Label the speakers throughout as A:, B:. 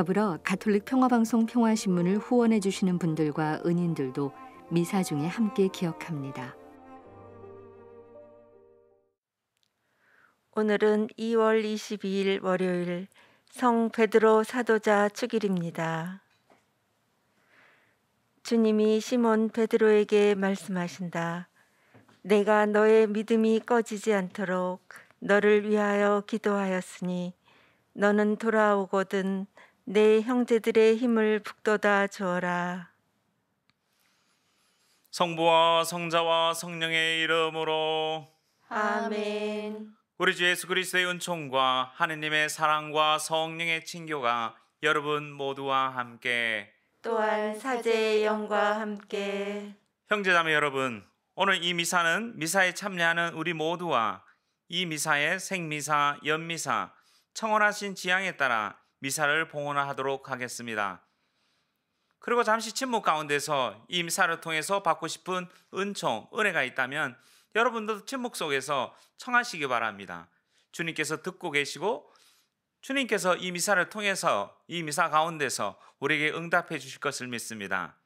A: 더불어 가톨릭 평화방송 평화신문을 후원해 주시는 분들과 은인들도 미사 중에 함께 기억합니다.
B: 오늘은 2월 22일 월요일 성 베드로 사도자 축일입니다. 주님이 시몬 베드로에게 말씀하신다. 내가 너의 믿음이 꺼지지 않도록 너를 위하여 기도하였으니 너는 돌아오거든 내 형제들의 힘을 북돋아 주어라.
C: 성부와 성자와 성령의 이름으로 아멘. 우리 주 예수 그리스의 은총과 하느님의 사랑과 성령의 친교가 여러분 모두와 함께
B: 또한 사제의 영과 함께
C: 형제자매 여러분 오늘 이 미사는 미사에 참여하는 우리 모두와 이 미사의 생미사, 연미사, 청원하신 지향에 따라 미사를 봉헌하도록 하겠습니다. 그리고 잠시 침묵 가운데서 이 미사를 통해서 받고 싶은 은총, 은혜가 있다면 여러분들도 침묵 속에서 청하시기 바랍니다. 주님께서 듣고 계시고 주님께서 이 미사를 통해서 이 미사 가운데서 우리에게 응답해 주실 것을 믿습니다.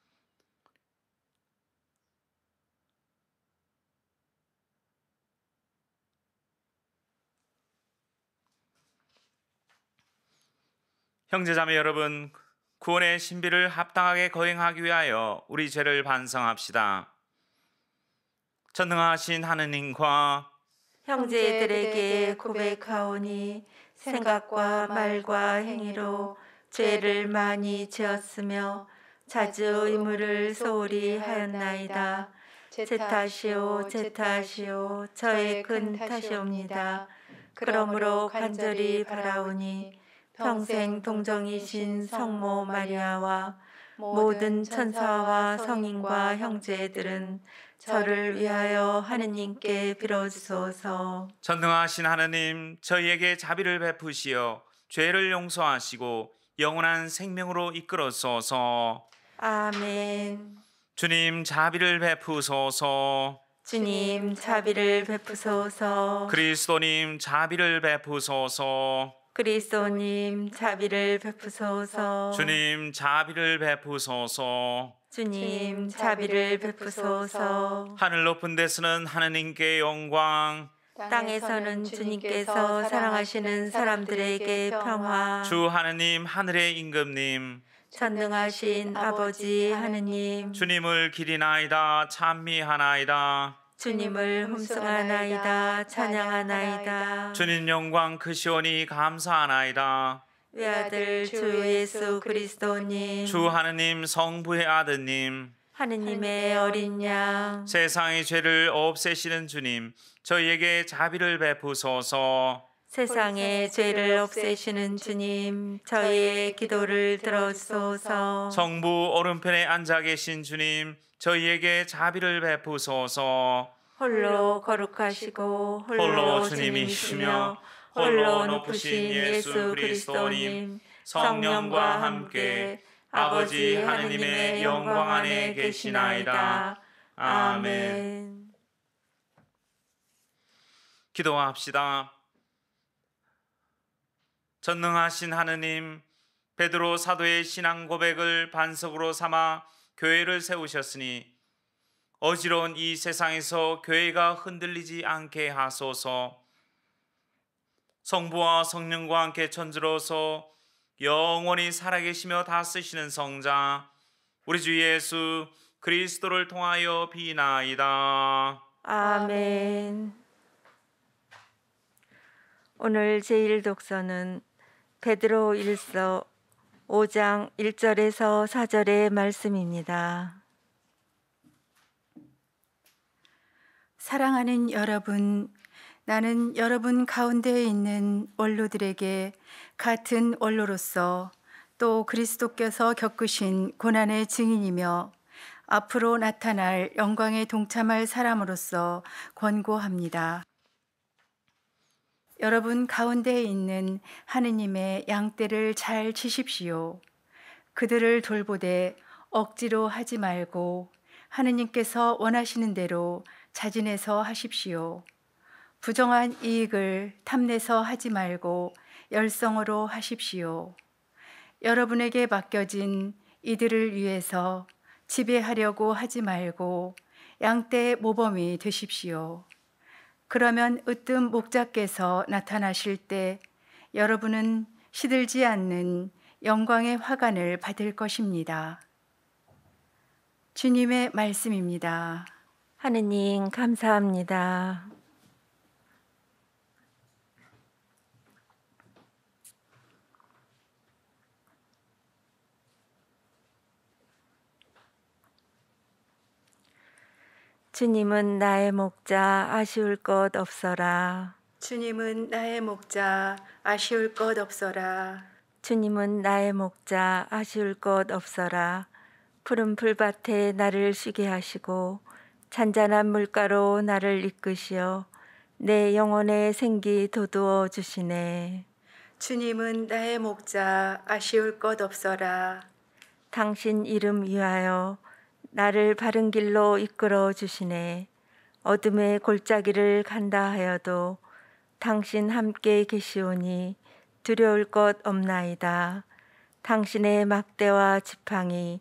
C: 형제자매 여러분, 구원의 신비를 합당하게 거행하기 위하여 우리 죄를 반성합시다. 전능하신 하느님과
B: 형제들에게 고백하오니 생각과 말과 행위로 죄를 많이 지었으며 자주 의무를 소홀히 하였나이다. 제 탓이오 제 탓이오 저의 큰 탓이옵니다. 그러므로 간절히 바라오니 평생 동정이신 성모 마리아와 모든 천사와 성인과 형제들은 저를 위하여 하느님께 빌어주소서.
C: 전능하신 하느님, 저희에게 자비를 베푸시어 죄를 용서하시고 영원한 생명으로 이끌어소서.
B: 아멘.
C: 주님 자비를 베푸소서.
B: 주님 자비를 베푸소서.
C: 그리스도님 자비를 베푸소서.
B: 그리스도님 자비를 베푸소서. 주님
C: 자비를 베푸소서.
B: 주님 자비를 베푸소서.
C: 하늘 높은 데서는 하나님께 영광.
B: 땅에서는 주님께서 사랑하시는 사람들에게 평화.
C: 주 하나님 하늘의 임금님.
B: 전능하신 아버지 하느님.
C: 주님을 기리나이다 찬미하나이다.
B: 주님을 흠숭하나이다 찬양하나이다
C: 주님 영광 크시오니 감사하나이다
B: 외아들 주 예수 그리스도님 주
C: 하느님 성부의 아드님
B: 하느님의 어린 양
C: 세상의 죄를 없애시는 주님 저희에게 자비를 베푸소서
B: 세상의 죄를 없애시는 주님 저희의 기도를 들어소서
C: 성부 오른편에 앉아 계신 주님 저희에게 자비를 베푸소서.
B: 홀로 거룩하시고 홀로
C: 주님이시며 홀로 높으신 예수 그리스도님 성령과 함께 아버지 하느님의 영광 안에 계시나이다. 아멘. 기도합시다. 전능하신 하느님 베드로 사도의 신앙 고백을 반석으로 삼아 교회를 세우셨으니 어지러운 이 세상에서 교회가 흔들리지 않게 하소서 성부와 성령과 함께 천주로서 영원히 살아계시며 다쓰시는 성자 우리 주 예수 그리스도를 통하여 비나이다.
B: 아멘 오늘 제1독서는 베드로 1서 5장 1절에서 4절의 말씀입니다. 사랑하는 여러분, 나는 여러분 가운데에 있는 원로들에게 같은 원로로서 또 그리스도께서 겪으신 고난의 증인이며 앞으로 나타날 영광에 동참할 사람으로서 권고합니다. 여러분 가운데 있는 하느님의 양떼를 잘 치십시오. 그들을 돌보되 억지로 하지 말고 하느님께서 원하시는 대로 자진해서 하십시오. 부정한 이익을 탐내서 하지 말고 열성으로 하십시오. 여러분에게 맡겨진 이들을 위해서 지배하려고 하지 말고 양떼 모범이 되십시오. 그러면 으뜸 목자께서 나타나실 때 여러분은 시들지 않는 영광의 화관을 받을 것입니다. 주님의 말씀입니다. 하느님, 감사합니다. 주님은 나의 목자 아쉬울 것 없어라. 주님은 나의 목자 아쉬울 것 없어라. 주님은 나의 목자 아쉬울 것 없어라. 푸른 풀밭에 나를 쉬게 하시고 잔잔한 물가로 나를 이끄시어 내 영혼의 생기 도두어 주시네. 주님은 나의 목자 아쉬울 것 없어라. 당신 이름 위하여 나를 바른 길로 이끌어 주시네. 어둠의 골짜기를 간다 하여도 당신 함께 계시오니 두려울 것 없나이다. 당신의 막대와 지팡이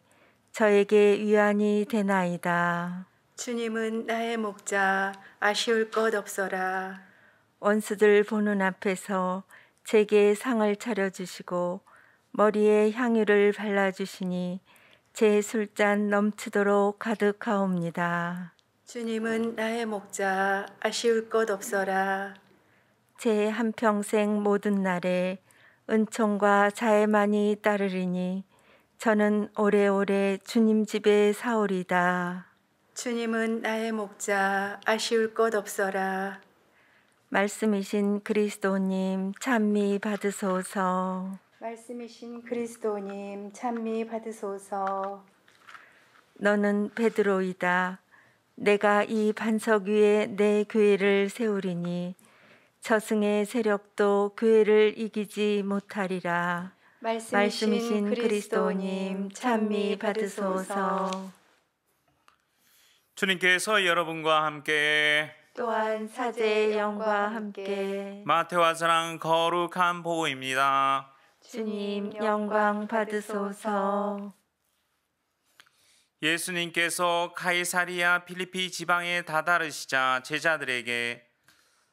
B: 저에게 위안이 되나이다. 주님은 나의 목자 아쉬울 것 없어라. 원수들 보는 앞에서 제게 상을 차려 주시고 머리에 향유를 발라 주시니 제 술잔 넘치도록 가득하옵니다. 주님은 나의 목자 아쉬울 것 없어라. 제 한평생 모든 날에 은총과 자애만이 따르리니 저는 오래오래 주님 집에 사오리다. 주님은 나의 목자 아쉬울 것 없어라. 말씀이신 그리스도님 찬미 받으소서. 말씀이신 그리스도님 찬미 받으소서. 너는 베드로이다. 내가 이 반석 위에 내 교회를 세우리니 저승의 세력도 교회를 이기지 못하리라. 말씀이신, 말씀이신 그리스도님
C: 찬미 받으소서. 주님께서 여러분과 함께
B: 또한 사제의 영과 함께
C: 마태와 사랑 거룩한 보호입니다.
B: 주님 영광 받으소서.
C: 예수님께서 카이사리아 필리피 지방에 다다르시자 제자들에게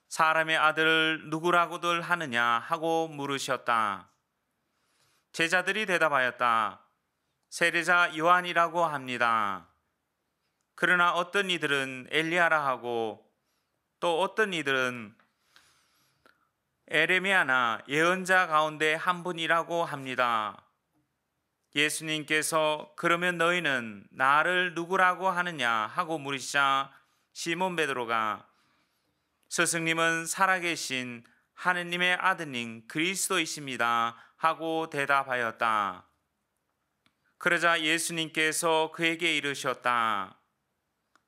C: 사람의 아들을 누구라고들 하느냐 하고 물으셨다. 제자들이 대답하였다. 세례자 요한이라고 합니다. 그러나 어떤 이들은 엘리야라 하고 또 어떤 이들은 에레미아나 예언자 가운데 한 분이라고 합니다. 예수님께서 그러면 너희는 나를 누구라고 하느냐 하고 물으시자 시몬 베드로가 스승님은 살아계신 하느님의 아드님 그리스도이십니다 하고 대답하였다. 그러자 예수님께서 그에게 이르셨다.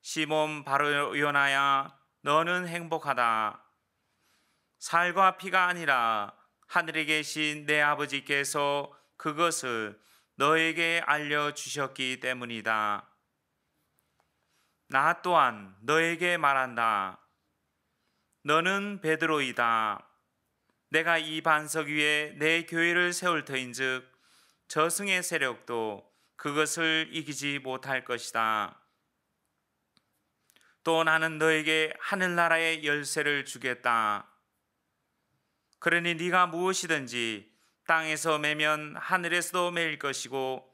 C: 시몬 바로 요나야 너는 행복하다. 살과 피가 아니라 하늘에 계신 내 아버지께서 그것을 너에게 알려주셨기 때문이다. 나 또한 너에게 말한다. 너는 베드로이다. 내가 이 반석 위에 내 교회를 세울 터인즉 저승의 세력도 그것을 이기지 못할 것이다. 또 나는 너에게 하늘나라의 열쇠를 주겠다. 그러니 네가 무엇이든지 땅에서 매면 하늘에서도 매일 것이고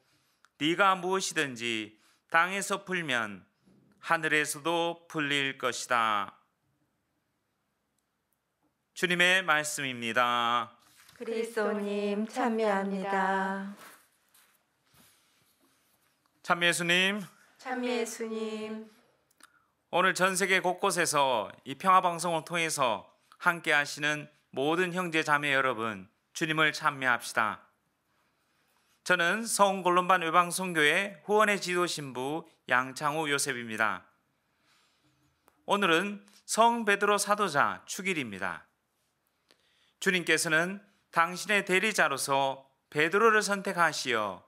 C: 네가 무엇이든지 땅에서 풀면 하늘에서도 풀릴 것이다. 주님의 말씀입니다.
B: 그리스도님 참여합니다.
C: 참 예수님.
B: 참 예수님.
C: 오늘 전 세계 곳곳에서 이 평화 방송을 통해서 함께 하시는 모든 형제 자매 여러분 주님을 찬미합시다. 저는 서 골론반 외방선교회 후원의 지도 신부 양창우 요셉입니다. 오늘은 성 베드로 사도자 축일입니다. 주님께서는 당신의 대리자로서 베드로를 선택하시어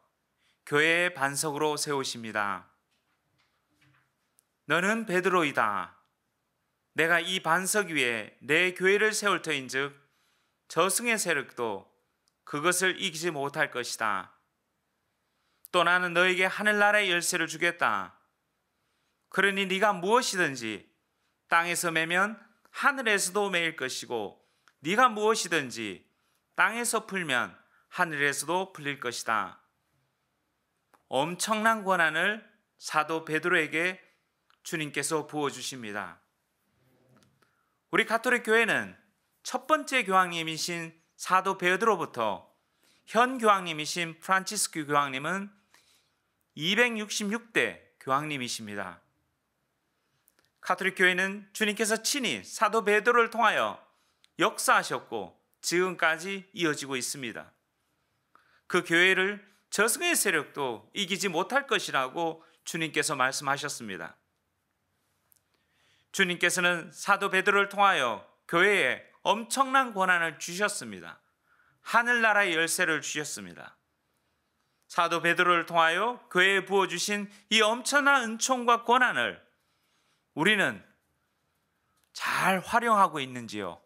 C: 교회의 반석으로 세우십니다. 너는 베드로이다. 내가 이 반석 위에 내 교회를 세울 터인즉 저승의 세력도 그것을 이기지 못할 것이다. 또 나는 너에게 하늘나라의 열쇠를 주겠다. 그러니 네가 무엇이든지 땅에서 매면 하늘에서도 매일 것이고 네가 무엇이든지 땅에서 풀면 하늘에서도 풀릴 것이다. 엄청난 권한을 사도 베드로에게 주님께서 부어 주십니다. 우리 가톨릭 교회는 첫 번째 교황님이신 사도 베드로부터 현 교황님이신 프란치스키 교황님은 266대 교황님이십니다. 카톨릭 교회는 주님께서 친히 사도 베드로를 통하여 역사하셨고 지금까지 이어지고 있습니다. 그 교회를 저승의 세력도 이기지 못할 것이라고 주님께서 말씀하셨습니다. 주님께서는 사도 베드로를 통하여 교회에 엄청난 권한을 주셨습니다. 하늘나라의 열쇠를 주셨습니다. 사도 베드로를 통하여 교회에 부어 주신 이 엄청난 은총과 권한을 우리는 잘 활용하고 있는지요?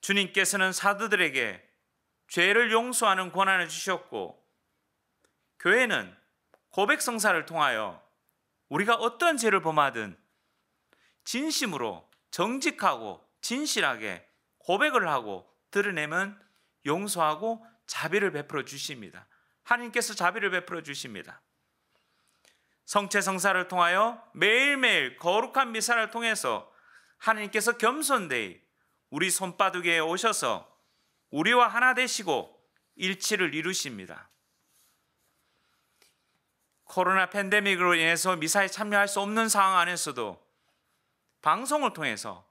C: 주님께서는 사도들에게 죄를 용서하는 권한을 주셨고 교회는 고백성사를 통하여 우리가 어떤 죄를 범하든 진심으로 정직하고 진실하게 고백을 하고 드러내면 용서하고 자비를 베풀어 주십니다. 하나님께서 자비를 베풀어 주십니다. 성체 성사를 통하여 매일매일 거룩한 미사를 통해서 하나님께서 겸손되이 우리 손바닥에 오셔서 우리와 하나 되시고 일치를 이루십니다. 코로나 팬데믹으로 인해서 미사일 참여할 수 없는 상황 안에서도 방송을 통해서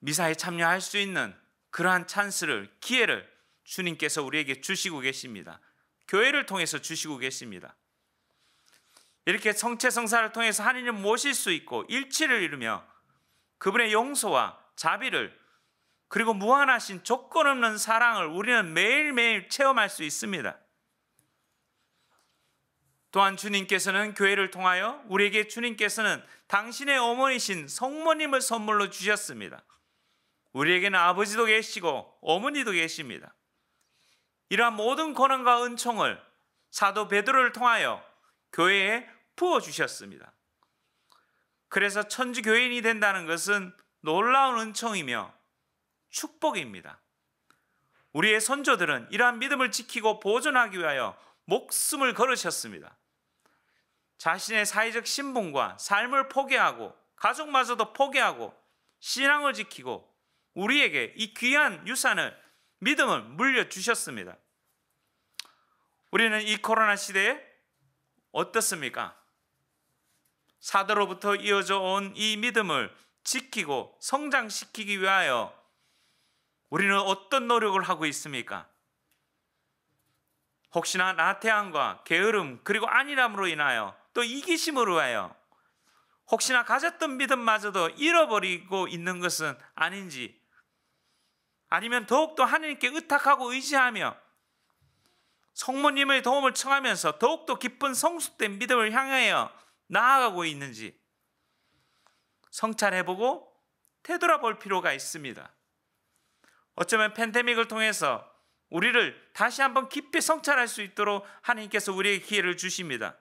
C: 미사일 참여할 수 있는 그러한 찬스를 기회를 주님께서 우리에게 주시고 계십니다. 교회를 통해서 주시고 계십니다. 이렇게 성체 성사를 통해서 하나님을 모실 수 있고 일치를 이루며 그분의 용서와 자비를 그리고 무한하신 조건 없는 사랑을 우리는 매일매일 체험할 수 있습니다. 또한 주님께서는 교회를 통하여 우리에게 주님께서는 당신의 어머니신 성모님을 선물로 주셨습니다. 우리에게는 아버지도 계시고 어머니도 계십니다. 이러한 모든 권한과 은총을 사도 베드로를 통하여 교회에 부어 주셨습니다. 그래서 천주 교인이 된다는 것은 놀라운 은총이며 축복입니다. 우리의 선조들은 이러한 믿음을 지키고 보존하기 위하여 목숨을 걸으셨습니다. 자신의 사회적 신분과 삶을 포기하고 가족마저도 포기하고 신앙을 지키고 우리에게 이 귀한 유산을 믿음을 물려주셨습니다. 우리는 이 코로나 시대에 어떻습니까? 사도로부터 이어져 온 이 믿음을 지키고 성장시키기 위하여 우리는 어떤 노력을 하고 있습니까? 혹시나 나태함과 게으름 그리고 안일함으로 인하여 또 이기심으로 하여 혹시나 가졌던 믿음마저도 잃어버리고 있는 것은 아닌지 아니면 더욱더 하느님께 의탁하고 의지하며 성모님의 도움을 청하면서 더욱더 깊은 성숙된 믿음을 향하여 나아가고 있는지 성찰해보고 되돌아볼 필요가 있습니다. 어쩌면 팬데믹을 통해서 우리를 다시 한번 깊이 성찰할 수 있도록 하나님께서 우리에게 기회를 주십니다.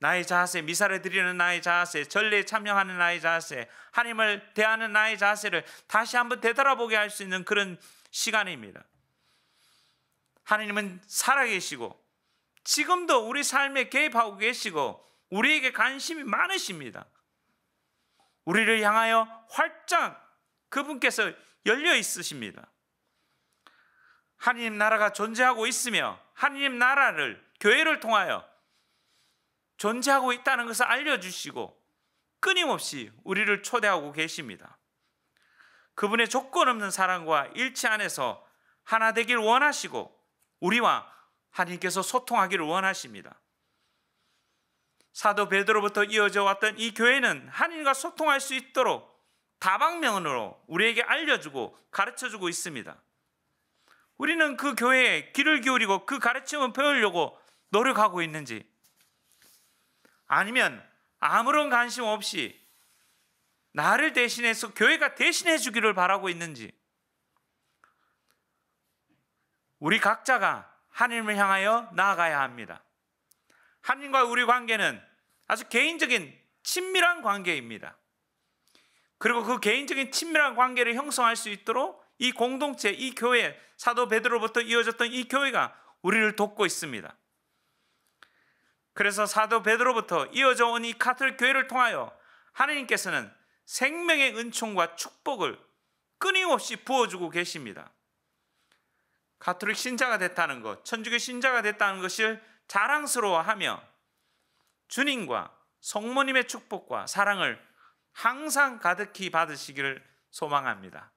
C: 나의 자세, 미사를 드리는 나의 자세, 전례에 참여하는 나의 자세, 하나님을 대하는 나의 자세를 다시 한번 되돌아보게 할 수 있는 그런 시간입니다. 하나님은 살아계시고 지금도 우리 삶에 개입하고 계시고 우리에게 관심이 많으십니다. 우리를 향하여 활짝 그분께서 열려 있으십니다. 하나님 나라가 존재하고 있으며 하나님 나라를 교회를 통하여 존재하고 있다는 것을 알려주시고 끊임없이 우리를 초대하고 계십니다. 그분의 조건 없는 사랑과 일치 안에서 하나 되길 원하시고 우리와 하나님께서 소통하기를 원하십니다. 사도 베드로부터 이어져 왔던 이 교회는 하나님과 소통할 수 있도록 다방면으로 우리에게 알려주고 가르쳐주고 있습니다. 우리는 그 교회에 귀를 기울이고 그 가르침을 배우려고 노력하고 있는지 아니면 아무런 관심 없이 나를 대신해서 교회가 대신해 주기를 바라고 있는지 우리 각자가 하나님을 향하여 나아가야 합니다. 하나님과 우리 관계는 아주 개인적인 친밀한 관계입니다. 그리고 그 개인적인 친밀한 관계를 형성할 수 있도록 이 공동체, 이 교회, 사도 베드로부터 이어졌던 이 교회가 우리를 돕고 있습니다. 그래서 사도 베드로부터 이어져 온이 카톨 교회를 통하여 하나님께서는 생명의 은총과 축복을 끊임없이 부어주고 계십니다. 가톨릭 신자가 됐다는 것, 천주교 신자가 됐다는 것을 자랑스러워하며 주님과 성모님의 축복과 사랑을 항상 가득히 받으시기를 소망합니다.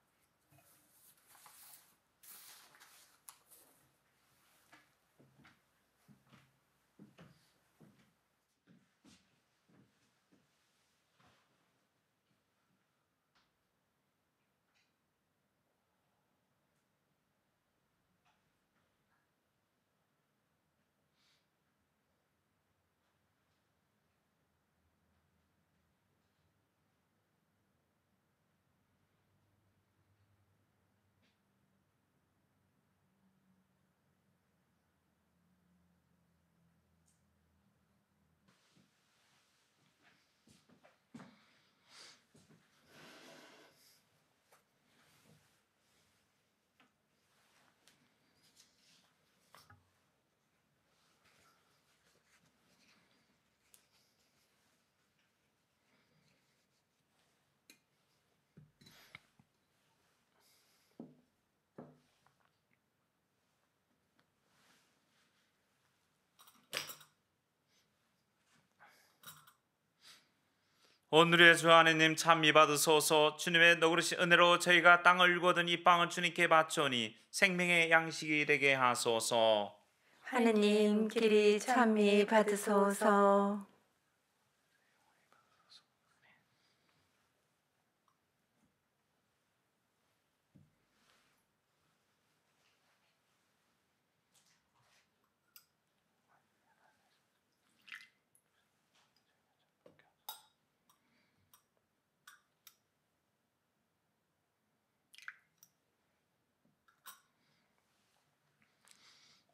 C: 오늘의 주 하나님 참미 받으소서 주님의 너그러시 은혜로 저희가 땅을 일거든 이 빵을 주님께 바치오니 생명의 양식이 되게 하소서 하느님 길이 참미 받으소서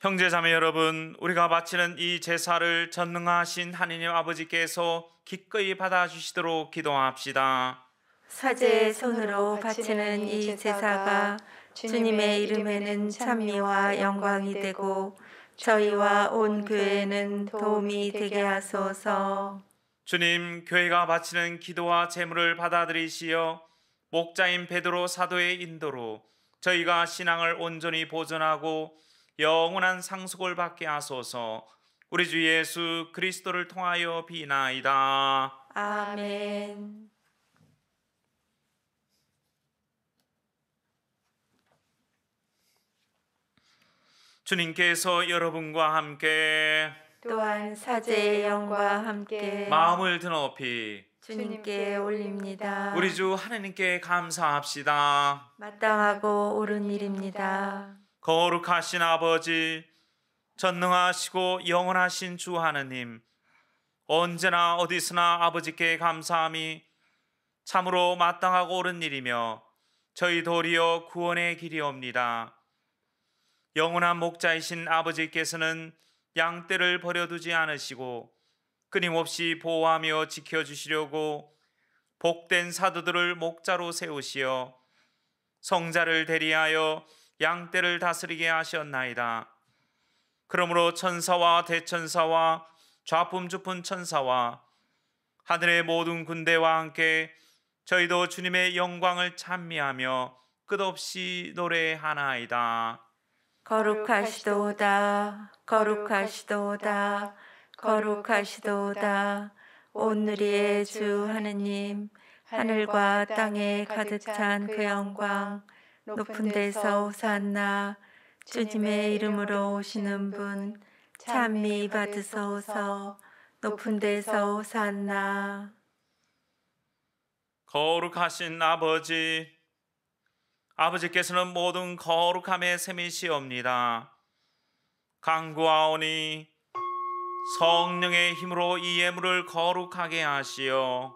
C: 형제 자매 여러분, 우리가 바치는 이 제사를 전능하신 하느님 아버지께서 기꺼이 받아 주시도록 기도합시다.
B: 사제의 손으로 바치는 이 제사가 주님의 이름에는 찬미와 영광이 되고 저희와 온 교회는 도움이 되게 하소서.
C: 주님, 교회가 바치는 기도와 제물을 받아들이시어 목자인 베드로 사도의 인도로 저희가 신앙을 온전히 보존하고 영원한 상속을 받게 하소서. 우리 주 예수 그리스도를 통하여 비나이다.
B: 아멘.
C: 주님께서 여러분과 함께
B: 또한 사제의 영과 함께 마음을
C: 드높이
B: 주님께 올립니다. 우리
C: 주 하나님께 감사합시다.
B: 마땅하고 옳은 일입니다.
C: 거룩하신 아버지, 전능하시고 영원하신 주 하느님, 언제나 어디서나 아버지께 감사함이 참으로 마땅하고 옳은 일이며 저희 도리어 구원의 길이옵니다. 영원한 목자이신 아버지께서는 양떼를 버려두지 않으시고 끊임없이 보호하며 지켜주시려고 복된 사도들을 목자로 세우시어 성자를 대리하여 양 떼를 다스리게 하셨나이다. 그러므로 천사와 대천사와 좌품주품 천사와 하늘의 모든 군대와 함께 저희도 주님의 영광을 찬미하며 끝없이 노래하나이다.
B: 거룩하시도다, 거룩하시도다, 거룩하시도다. 온누의주 하느님, 하늘과 땅에 가득 찬 그 영광, 높은 데서 오산나 주님의 이름으로 오시는 분 찬미 받으소서 높은 데서 오산나
C: 거룩하신 아버지 아버지께서는 모든 거룩함의 셈이시옵니다 강구하오니 성령의 힘으로 이 예물을 거룩하게 하시어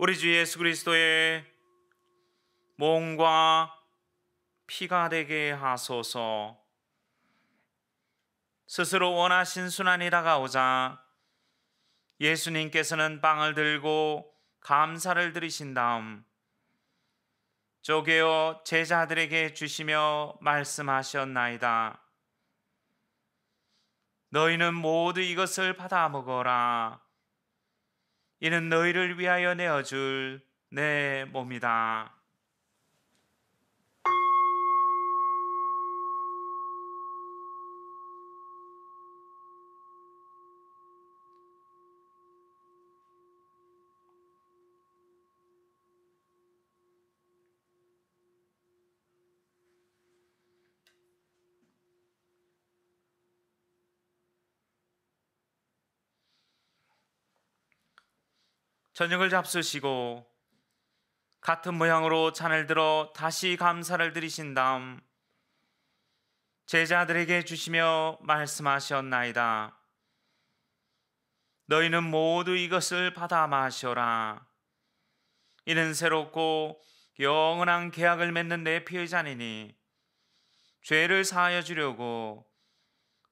C: 우리 주 예수 그리스도의 몸과 피가 되게 하소서. 스스로 원하신 순환이 다가오자 예수님께서는 빵을 들고 감사를 드리신 다음 쪼개어 제자들에게 주시며 말씀하셨나이다. 너희는 모두 이것을 받아 먹어라. 이는 너희를 위하여 내어줄 내 몸이다. 저녁을 잡수시고 같은 모양으로 잔을 들어 다시 감사를 드리신 다음 제자들에게 주시며 말씀하셨나이다. 너희는 모두 이것을 받아 마시오라. 이는 새롭고 영원한 계약을 맺는 내 피의자니니 죄를 사하여 주려고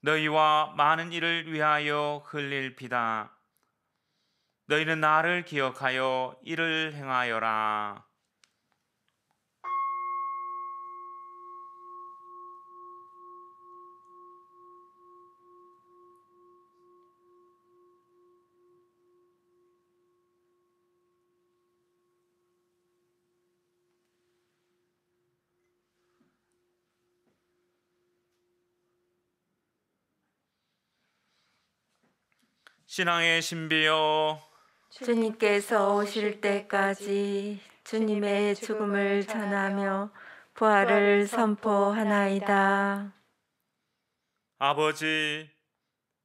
C: 너희와 많은 일을 위하여 흘릴 피다. 너희는 나를 기억하여 이를 행하여라. 신앙의 신비요
B: 주님께서 오실 때까지 주님의 죽음을 전하며 부활을 선포하나이다.
C: 아버지,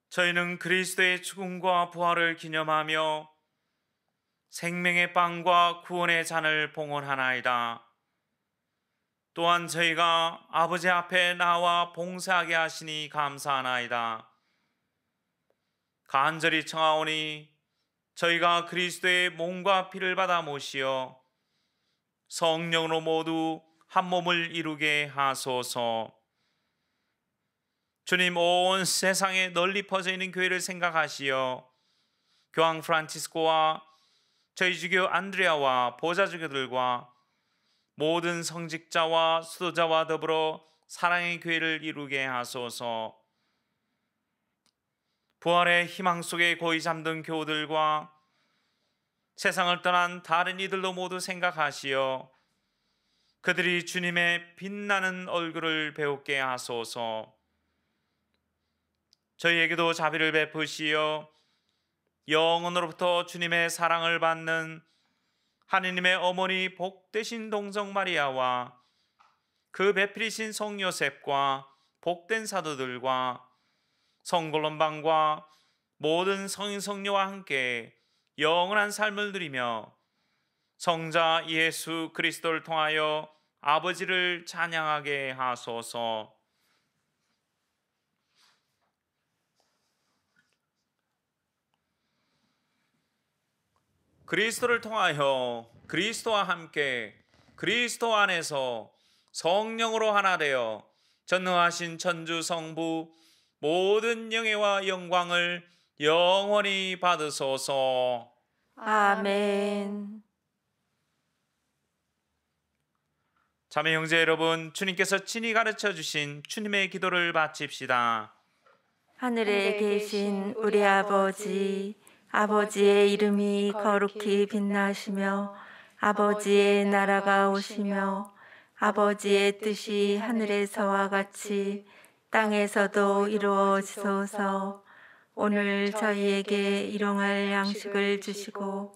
C: 저희는 그리스도의 죽음과 부활을 기념하며 생명의 빵과 구원의 잔을 봉헌하나이다. 또한 저희가 아버지 앞에 나와 봉사하게 하시니 감사하나이다. 간절히 청하오니 저희가 그리스도의 몸과 피를 받아 모시어 성령으로 모두 한 몸을 이루게 하소서. 주님 온 세상에 널리 퍼져 있는 교회를 생각하시어 교황 프란치스코와 저희 주교 안드레아와 보좌 주교들과 모든 성직자와 수도자와 더불어 사랑의 교회를 이루게 하소서. 부활의 희망 속에 고이 잠든 교우들과 세상을 떠난 다른 이들로 모두 생각하시어 그들이 주님의 빛나는 얼굴을 배우게 하소서. 저희에게도 자비를 베푸시어 영원으로부터 주님의 사랑을 받는 하느님의 어머니 복되신 동정 마리아와 그 베풀이신 성요셉과 복된 사도들과 성골론방과 모든 성인 성녀와 함께 영원한 삶을 누리며 성자 예수 그리스도를 통하여 아버지를 찬양하게 하소서. 그리스도를 통하여 그리스도와 함께 그리스도 안에서 성령으로 하나 되어 전능하신 천주 성부 모든 영예와 영광을 영원히 받으소서.
B: 아멘.
C: 자매 형제 여러분, 주님께서 친히 가르쳐 주신 주님의 기도를 바칩시다.
B: 하늘에 계신 우리 아버지, 아버지의 이름이 거룩히 빛나시며 아버지의 나라가 오시며 아버지의 뜻이 하늘에서와 같이 땅에서도 이루어지소서 오늘 저희에게 일용할 양식을 주시고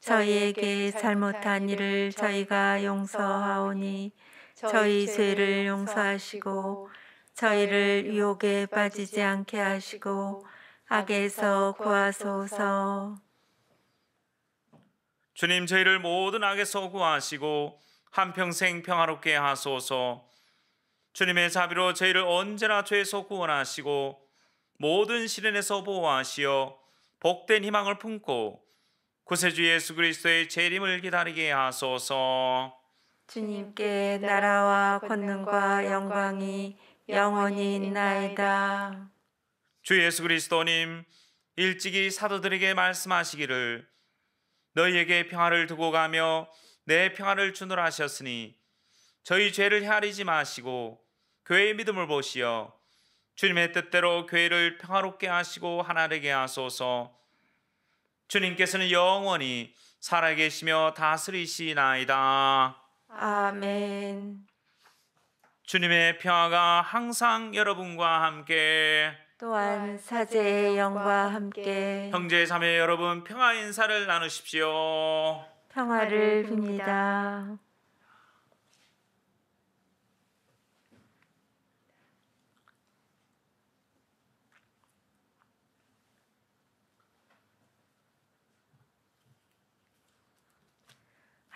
B: 저희에게 잘못한 일을 저희가 용서하오니 저희 죄를 용서하시고 저희를 유혹에 빠지지 않게 하시고 악에서 구하소서.
C: 주님 저희를 모든 악에서 구하시고 한평생 평화롭게 하소서. 주님의 자비로 저희를 언제나 죄에서 구원하시고 모든 시련에서 보호하시어 복된 희망을 품고 구세주 예수 그리스도의 재림을 기다리게 하소서.
B: 주님께 나라와 권능과 영광이 영원히 있나이다.
C: 주 예수 그리스도님 일찍이 사도들에게 말씀하시기를 너희에게 평화를 두고 가며 내 평화를 주노라 하셨으니 저희 죄를 헤아리지 마시고 교회의 믿음을 보시어 주님의 뜻대로 교회를 평화롭게 하시고 하나되게 하소서. 주님께서는 영원히 살아계시며 다스리시나이다.
B: 아멘.
C: 주님의 평화가 항상 여러분과 함께
B: 또한 사제의 영과 함께
C: 형제 자매 여러분 평화 인사를 나누십시오. 평화를
B: 빕니다.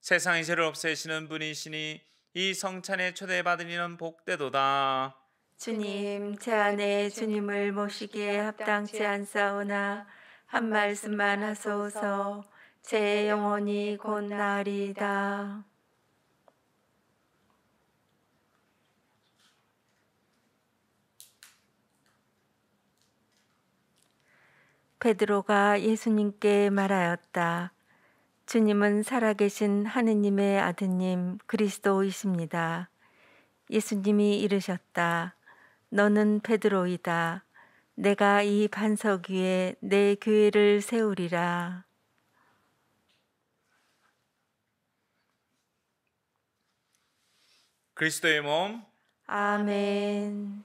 C: 세상의 죄를 없애시는 분이시니 이 성찬에 초대받으리는 복되도다.
B: 주님, 제 안에 주님을 모시기에 합당치 않사오나 한 말씀만 하소서 제 영혼이 곧 나리다. 베드로가 예수님께 말하였다. 주님은 살아계신 하느님의 아드님 그리스도이십니다. 예수님이 이르셨다. 너는 베드로이다. 내가 이 반석 위에 내 교회를 세우리라.
C: 그리스도의 몸.
B: 아멘.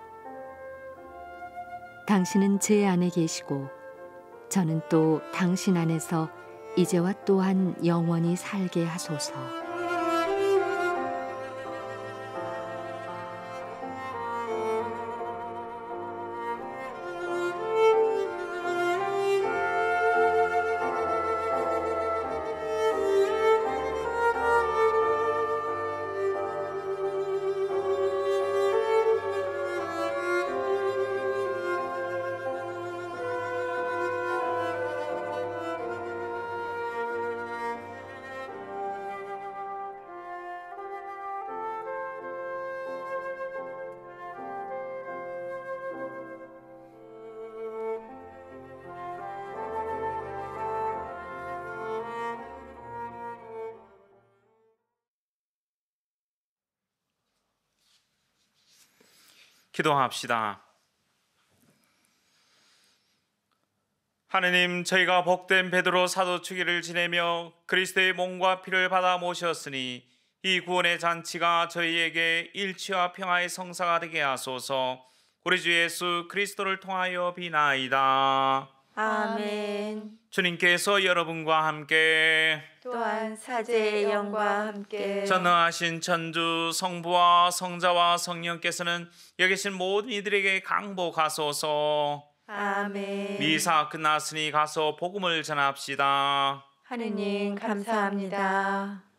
A: 당신은 제 안에 계시고 저는 또 당신 안에서 이제와 또한 영원히 살게 하소서.
C: 기도합시다. 하느님, 저희가 복된 베드로 사도축기를 지내며 그리스도의 몸과 피를 받아 모셨으니 이 구원의 잔치가 저희에게 일치와 평화의 성사가 되게 하소서. 우리 주 예수 그리스도를 통하여 비나이다.
B: 아멘.
C: 주님께서 여러분과 함께
B: 또한 사제의 영과 함께
C: 전능하신 천주 성부와 성자와 성령께서는 여기 계신 모든 이들에게 강복하소서.
B: 아멘. 미사
C: 끝났으니 가서 복음을 전합시다.
B: 하느님 감사합니다.